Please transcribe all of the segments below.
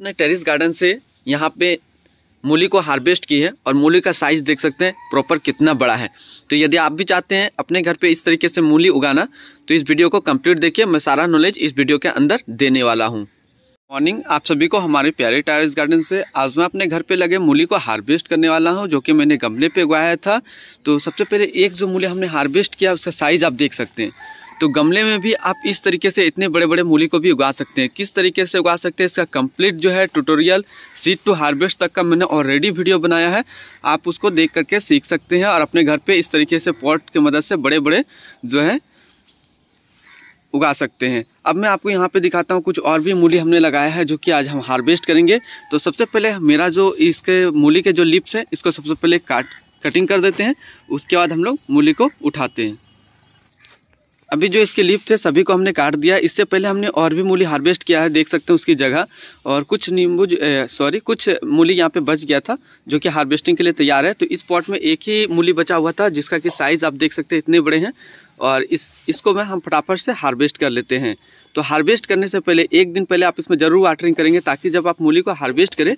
अपने terrace garden से यहाँ पे मूली को हार्वेस्ट की है और मूली का साइज़ देख सकते हैं प्रॉपर कितना बड़ा है तो यदि आप भी चाहते हैं अपने घर पे इस तरीके से मूली उगाना तो इस वीडियो को कंप्लीट देखिए मैं सारा नॉलेज इस वीडियो के अंदर देने वाला हूँ मॉर्निंग आप सभी को हमारे प्यारे टेरिस गार्डन से आज मैं अपने घर पे लगे मूली को हार्वेस्ट करने वाला हूँ जो कि मैंने गमले पे उगाया था तो सबसे पहले एक जो मूली हमने हार्वेस्ट किया उसका साइज़ आप देख सकते हैं तो गमले में भी आप इस तरीके से इतने बड़े बड़े मूली को भी उगा सकते हैं किस तरीके से उगा सकते हैं इसका कंप्लीट जो है ट्यूटोरियल सीड टू हार्वेस्ट तक का मैंने ऑलरेडी वीडियो बनाया है आप उसको देख करके सीख सकते हैं और अपने घर पर इस तरीके से पॉट की मदद से बड़े बड़े जो है उगा सकते हैं अब मैं आपको यहाँ पे दिखाता हूँ कुछ और भी मूली हमने लगाया है जो कि आज हम हार्वेस्ट करेंगे तो सबसे पहले मेरा जो इसके मूली के जो लिप्स हैं इसको सबसे पहले काट कटिंग कर देते हैं उसके बाद हम लोग मूली को उठाते हैं अभी जो इसके लिप थे सभी को हमने काट दिया इससे पहले हमने और भी मूली हार्वेस्ट किया है देख सकते हैं उसकी जगह और कुछ नींबू सॉरी कुछ मूली यहाँ पे बच गया था जो कि हार्वेस्टिंग के लिए तैयार है तो इस पॉट में एक ही मूली बचा हुआ था जिसका कि साइज़ आप देख सकते हैं इतने बड़े हैं और इस इसको मैं हम फटाफट से हार्वेस्ट कर लेते हैं तो हार्वेस्ट करने से पहले एक दिन पहले आप इसमें ज़रूर वाटरिंग करेंगे ताकि जब आप मूली को हार्वेस्ट करें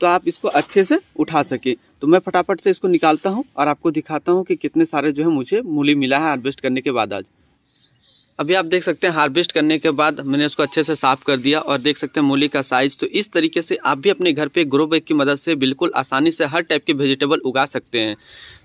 तो आप इसको अच्छे से उठा सकें तो मैं फटाफट से इसको निकालता हूँ और आपको दिखाता हूँ कि कितने सारे जो है मुझे मूली मिला है हार्वेस्ट करने के बाद आज अभी आप देख सकते हैं हार्वेस्ट करने के बाद मैंने उसको अच्छे से साफ कर दिया और देख सकते हैं मूली का साइज तो इस तरीके से आप भी अपने घर पे ग्रो बैग की मदद से बिल्कुल आसानी से हर टाइप के वेजिटेबल उगा सकते हैं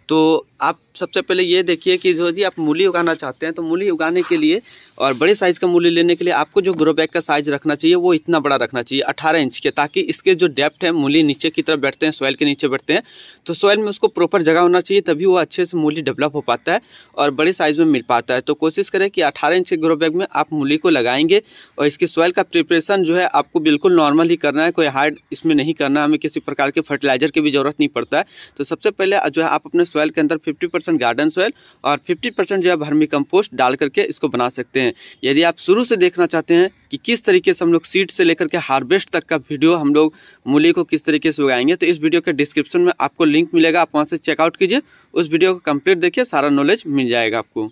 तो आप सबसे पहले ये देखिए कि जो जी आप मूली उगाना चाहते हैं तो मूली उगाने के लिए और बड़े साइज़ का मूली लेने के लिए आपको जो ग्रो बैग का साइज़ रखना चाहिए वो इतना बड़ा रखना चाहिए अठारह इंच के ताकि इसके जो डेप्थ है मूली नीचे की तरफ बैठते हैं सॉइल के नीचे बैठते हैं तो सॉइल में उसको प्रॉपर जगह होना चाहिए तभी वो अच्छे से मूली डेवलप हो पाता है और बड़े साइज़ में मिल पाता है तो कोशिश करें कि अठारह इंच के ग्रो बैग में आप मूली को लगाएंगे और इसकी सॉइल का प्रिपरेशन जो है आपको बिल्कुल नॉर्मल ही करना है कोई हार्ड इसमें नहीं करना हमें किसी प्रकार के फर्टिलाइज़र की भी ज़रूरत नहीं पड़ता है तो सबसे पहले जो है आप अपने सॉयल के अंदर 50 परसेंट गार्डन सॉयल और 50 परसेंट जो है भर्मी कंपोस्ट डाल करके इसको बना सकते हैं यदि आप शुरू से देखना चाहते हैं कि किस तरीके से हम लोग सीड से लेकर के हार्वेस्ट तक का वीडियो हम लोग मूली को किस तरीके से उगाएंगे तो इस वीडियो के डिस्क्रिप्शन में आपको लिंक मिलेगा आप वहाँ से चेकआउट कीजिए उस वीडियो को कंप्लीट देखिए सारा नॉलेज मिल जाएगा आपको